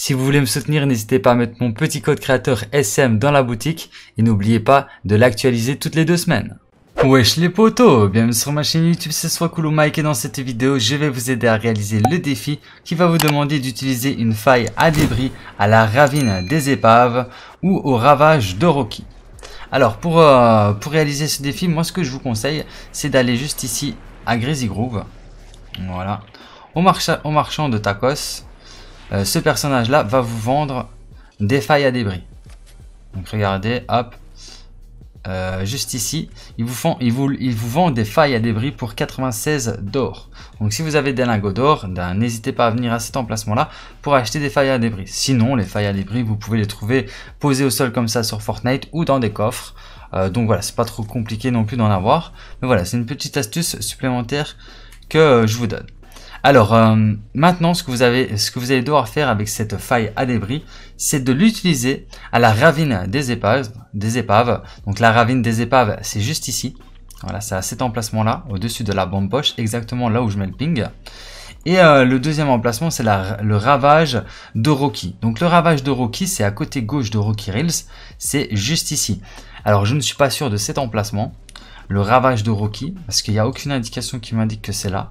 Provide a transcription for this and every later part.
Si vous voulez me soutenir, n'hésitez pas à mettre mon petit code créateur SM dans la boutique et n'oubliez pas de l'actualiser toutes les deux semaines. Wesh les potos Bienvenue sur ma chaîne YouTube, c'est soit Mike et dans cette vidéo, je vais vous aider à réaliser le défi qui va vous demander d'utiliser une faille à débris à la ravine des épaves ou au ravage de Rocky Alors pour, euh, pour réaliser ce défi, moi ce que je vous conseille, c'est d'aller juste ici à Greasy Groove. Voilà. Au, au marchand de tacos. Euh, ce personnage-là va vous vendre des failles à débris. Donc regardez, hop, euh, juste ici, Il vous, font, vous, vous des failles à débris pour 96 d'or. Donc si vous avez des lingots d'or, ben, n'hésitez pas à venir à cet emplacement-là pour acheter des failles à débris. Sinon, les failles à débris, vous pouvez les trouver posées au sol comme ça sur Fortnite ou dans des coffres. Euh, donc voilà, c'est pas trop compliqué non plus d'en avoir. Mais voilà, c'est une petite astuce supplémentaire que je vous donne. Alors euh, maintenant, ce que, vous avez, ce que vous allez devoir faire avec cette faille à débris, c'est de l'utiliser à la ravine des épaves. Des épaves. Donc la ravine des épaves, c'est juste ici. Voilà, c'est à cet emplacement-là, au-dessus de la bombe poche, exactement là où je mets le ping. Et euh, le deuxième emplacement, c'est le ravage de Rocky. Donc le ravage de Rocky, c'est à côté gauche de Rocky Reels, c'est juste ici. Alors je ne suis pas sûr de cet emplacement, le ravage de Rocky, parce qu'il n'y a aucune indication qui m'indique que c'est là.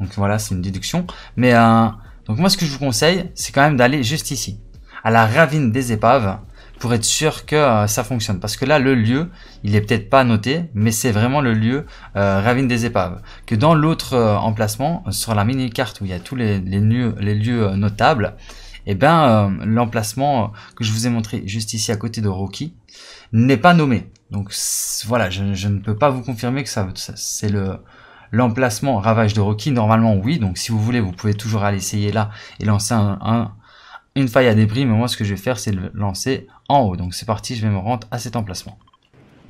Donc voilà, c'est une déduction. Mais euh, donc moi, ce que je vous conseille, c'est quand même d'aller juste ici, à la ravine des épaves, pour être sûr que euh, ça fonctionne. Parce que là, le lieu, il est peut-être pas noté, mais c'est vraiment le lieu euh, ravine des épaves. Que dans l'autre euh, emplacement, sur la mini-carte où il y a tous les, lieux, notables, eh ben, l'emplacement que je vous ai montré juste ici à côté de Rocky n'est pas nommé. Donc voilà, je, ne peux pas vous confirmer que ça, c'est le, L'emplacement Ravage de Rocky, normalement oui, donc si vous voulez, vous pouvez toujours aller essayer là et lancer un, une faille à débris, mais moi ce que je vais faire, c'est le lancer en haut. Donc c'est parti, je vais me rendre à cet emplacement.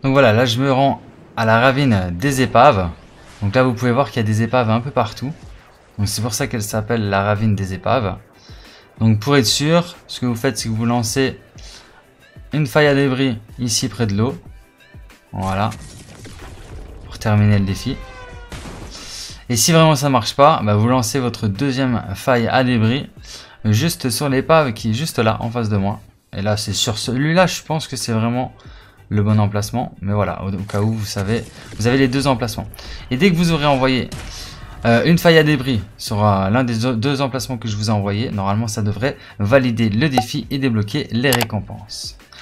Donc voilà, là je me rends à la ravine des épaves. Donc là vous pouvez voir qu'il y a des épaves un peu partout. Donc c'est pour ça qu'elle s'appelle la ravine des épaves. Donc pour être sûr, ce que vous faites, c'est que vous lancez une faille à débris ici près de l'eau. Voilà. Pour terminer le défi. Et si vraiment ça marche pas, bah, vous lancez votre deuxième faille à débris juste sur l'épave qui est juste là en face de moi. Et là c'est sur celui-là je pense que c'est vraiment le bon emplacement. Mais voilà, au, cas où vous savez, vous avez les deux emplacements. Et dès que vous aurez envoyé euh, une faille à débris sur l'un des deux emplacements que je vous ai envoyé, normalement ça devrait valider le défi et débloquer les récompenses.